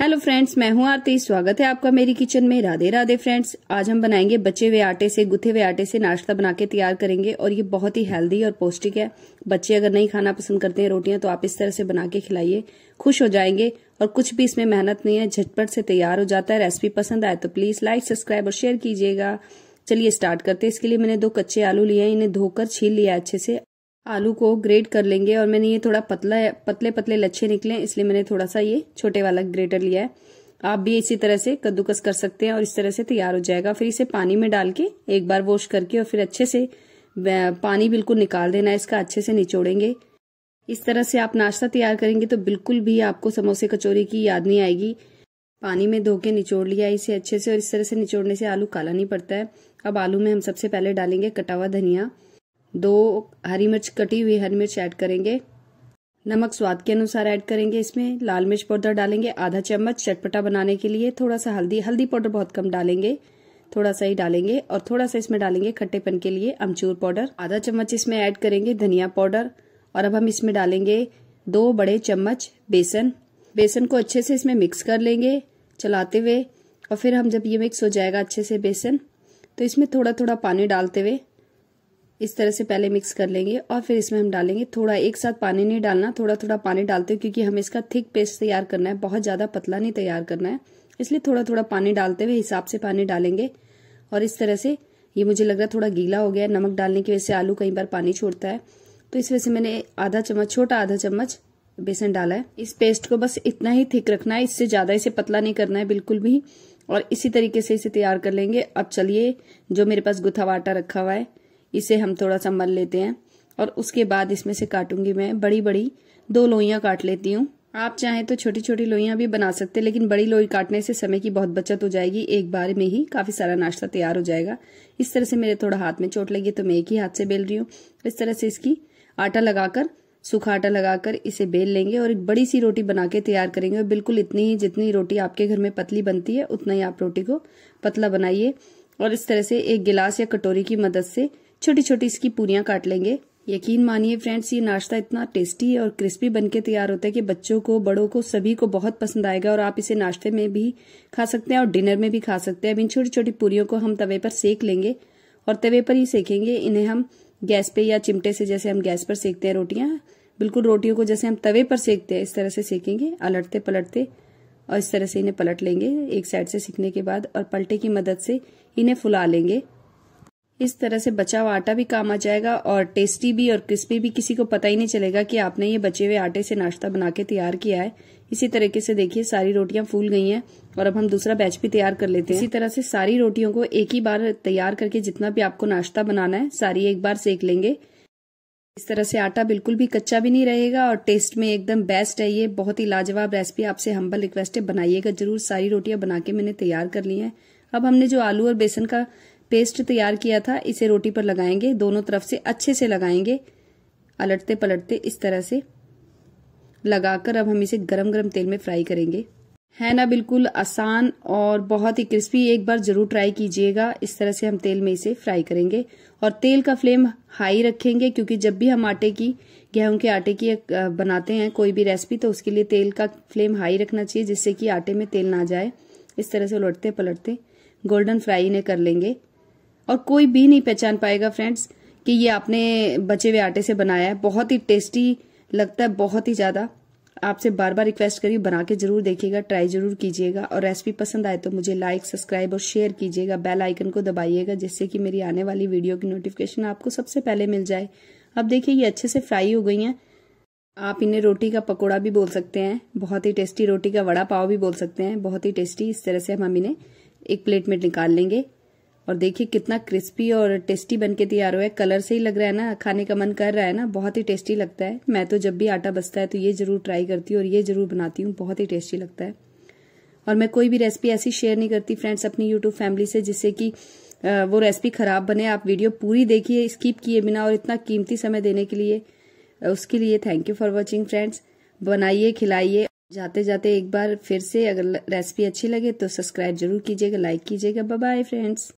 hello friends मैं हूं आरती स्वागत है आपका मेरी किचन में राधे राधे फ्रेंड्स आज हम बनाएंगे बचे हुए आटे से गुथे हुए आटे से नाश्ता बना के तैयार करेंगे और ये बहुत ही हेल्दी और पौष्टिक है बच्चे अगर नहीं खाना पसंद करते हैं रोटियां तो आप इस तरह से बना के खिलाइए खुश हो जाएंगे और कुछ भी इसमें मेहनत नहीं है झटपट से तैयार हो जाता है रेसिपी पसंद आए तो प्लीज लाइक सब्सक्राइब और शेयर कीजिएगा चलिए स्टार्ट करते हैं इसके लिए मैंने दो कच्चे आलू लिए हैं इन्हें धोकर छील लिया अच्छे से आलू को ग्रेट कर लेंगे और मैंने ये थोड़ा पतला पतले पतले लच्छे निकले इसलिए मैंने थोड़ा सा ये छोटे वाला ग्रेटर लिया है आप भी इसी तरह से कद्दूकस कर सकते हैं और इस तरह से तैयार हो जाएगा फिर इसे पानी में डाल के एक बार वॉश करके और फिर अच्छे से पानी बिल्कुल निकाल देना है इसका अच्छे से निचोड़ेंगे इस तरह से आप नाश्ता तैयार करेंगे तो बिल्कुल भी आपको समोसे कचौरी की याद नहीं आएगी पानी में धो के निचोड़ लिया इसे अच्छे से और इस तरह से निचोड़ने से आलू काला नहीं पड़ता है अब आलू में हम सबसे पहले डालेंगे कटा हुआ धनिया दो हरी मिर्च कटी हुई हरी मिर्च ऐड करेंगे नमक स्वाद के अनुसार ऐड करेंगे इसमें लाल मिर्च पाउडर डालेंगे आधा चम्मच चटपटा बनाने के लिए थोड़ा सा हल्दी हल्दी पाउडर बहुत कम डालेंगे थोड़ा सा ही डालेंगे और थोड़ा सा इसमें डालेंगे खट्टेपन के लिए अमचूर पाउडर आधा चम्मच इसमें ऐड करेंगे धनिया पाउडर और अब हम इसमें डालेंगे दो बड़े चम्मच बेसन बेसन को अच्छे से इसमें मिक्स कर लेंगे चलाते हुए और फिर हम जब ये मिक्स हो जाएगा अच्छे से बेसन तो इसमें थोड़ा थोड़ा पानी डालते हुए इस तरह से पहले मिक्स कर लेंगे और फिर इसमें हम डालेंगे थोड़ा एक साथ पानी नहीं डालना थोड़ा थोड़ा पानी डालते हो क्योंकि हमें इसका थिक पेस्ट तैयार करना है बहुत ज़्यादा पतला नहीं तैयार करना है इसलिए थोड़ा थोड़ा पानी डालते हुए हिसाब से पानी डालेंगे और इस तरह से ये मुझे लग रहा है थोड़ा गीला हो गया नमक डालने की वजह से आलू कई बार पानी छोड़ता है तो इस वजह से मैंने आधा चम्मच छोटा आधा चम्मच बेसन डाला है इस पेस्ट को बस इतना ही थिक रखना है इससे ज़्यादा इसे पतला नहीं करना है बिल्कुल भी और इसी तरीके से इसे तैयार कर लेंगे अब चलिए जो मेरे पास गुथा आटा रखा हुआ है इसे हम थोड़ा सा मल लेते हैं और उसके बाद इसमें से काटूंगी मैं बड़ी बड़ी दो लोइयां काट लेती हूँ आप चाहें तो छोटी छोटी लोइयां भी बना सकते हैं लेकिन बड़ी लोई काटने से समय की बहुत बचत हो जाएगी एक बार में ही काफ़ी सारा नाश्ता तैयार हो जाएगा इस तरह से मेरे थोड़ा हाथ में चोट लगी तो मैं एक ही हाथ से बेल रही हूँ इस तरह से इसकी आटा लगाकर सूखा आटा लगाकर इसे बेल लेंगे और एक बड़ी सी रोटी बना के तैयार करेंगे और बिल्कुल इतनी ही जितनी रोटी आपके घर में पतली बनती है उतना ही आप रोटी को पतला बनाइए और इस तरह से एक गिलास या कटोरी की मदद से छोटी छोटी इसकी पूरियां काट लेंगे यकीन मानिए फ्रेंड्स ये नाश्ता इतना टेस्टी और क्रिस्पी बनके तैयार होता है कि बच्चों को बड़ों को सभी को बहुत पसंद आएगा और आप इसे नाश्ते में भी खा सकते हैं और डिनर में भी खा सकते हैं अब इन छोटी छोटी पूरियों को हम तवे पर सेक लेंगे और तवे पर ही सेकेंगे इन्हें हम गैस पे या चिमटे से जैसे हम गैस पर सेकते हैं रोटियां बिल्कुल रोटियों को जैसे हम तवे पर सेकते हैं इस तरह से सेकेंगे अलटते पलटते और इस तरह से इन्हें पलट लेंगे एक साइड से सीखने के बाद और पलटे की मदद से इन्हें फुला लेंगे इस तरह से बचा हुआ आटा भी काम आ जाएगा और टेस्टी भी और क्रिस्पी भी किसी को पता ही नहीं चलेगा कि आपने ये बचे हुए आटे से नाश्ता बना के तैयार किया है इसी तरीके से देखिए सारी रोटियां फूल गई हैं और अब हम दूसरा बैच भी तैयार कर लेते हैं इसी तरह से सारी रोटियों को एक ही बार तैयार करके जितना भी आपको नाश्ता बनाना है सारी एक बार सेक लेंगे इस तरह से आटा बिल्कुल भी कच्चा भी नहीं रहेगा और टेस्ट में एकदम बेस्ट है ये बहुत ही लाजवाब रेसिपी आपसे हम्बल रिक्वेस्ट है बनाइएगा जरूर सारी रोटियां बना के मैंने तैयार कर ली हैं अब हमने जो आलू और बेसन का पेस्ट तैयार किया था इसे रोटी पर लगाएंगे दोनों तरफ से अच्छे से लगाएंगे अलटते पलटते इस तरह से लगाकर अब हम इसे गरम गरम तेल में फ्राई करेंगे है ना बिल्कुल आसान और बहुत ही क्रिस्पी एक बार जरूर ट्राई कीजिएगा इस तरह से हम तेल में इसे फ्राई करेंगे और तेल का फ्लेम हाई रखेंगे क्योंकि जब भी हम आटे की गेहूं के आटे की बनाते हैं कोई भी रेसिपी तो उसके लिए तेल का फ्लेम हाई रखना चाहिए जिससे कि आटे में तेल ना जाए इस तरह से उलटते पलटते गोल्डन फ्राई इन्हें कर लेंगे और कोई भी नहीं पहचान पाएगा फ्रेंड्स कि ये आपने बचे हुए आटे से बनाया है बहुत ही टेस्टी लगता है बहुत ही ज़्यादा आपसे बार बार रिक्वेस्ट करिए बना के जरूर देखिएगा ट्राई जरूर कीजिएगा और रेसिपी पसंद आए तो मुझे लाइक सब्सक्राइब और शेयर कीजिएगा बेल आइकन को दबाइएगा जिससे कि मेरी आने वाली वीडियो की नोटिफिकेशन आपको सबसे पहले मिल जाए अब देखिए ये अच्छे से फ्राई हो गई हैं आप इन्हें रोटी का पकौड़ा भी बोल सकते हैं बहुत ही टेस्टी रोटी का वड़ा पाव भी बोल सकते हैं बहुत ही टेस्टी इस तरह से हम हम इन्हें एक प्लेट में निकाल लेंगे और देखिए कितना क्रिस्पी और टेस्टी बन के तैयार हुआ है कलर से ही लग रहा है ना खाने का मन कर रहा है ना बहुत ही टेस्टी लगता है मैं तो जब भी आटा बसता है तो ये ज़रूर ट्राई करती हूँ और ये ज़रूर बनाती हूँ बहुत ही टेस्टी लगता है और मैं कोई भी रेसिपी ऐसी शेयर नहीं करती फ्रेंड्स अपनी यूट्यूब फैमिली से जिससे कि वो रेसिपी ख़राब बने आप वीडियो पूरी देखिए स्किप किए बिना और इतना कीमती समय देने के लिए उसके लिए thank you for watching friends बनाइए खिलाइए जाते जाते एक बार फिर से अगर रेसिपी अच्छी लगे तो सब्सक्राइब जरूर कीजिएगा लाइक कीजिएगा बाय फ्रेंड्स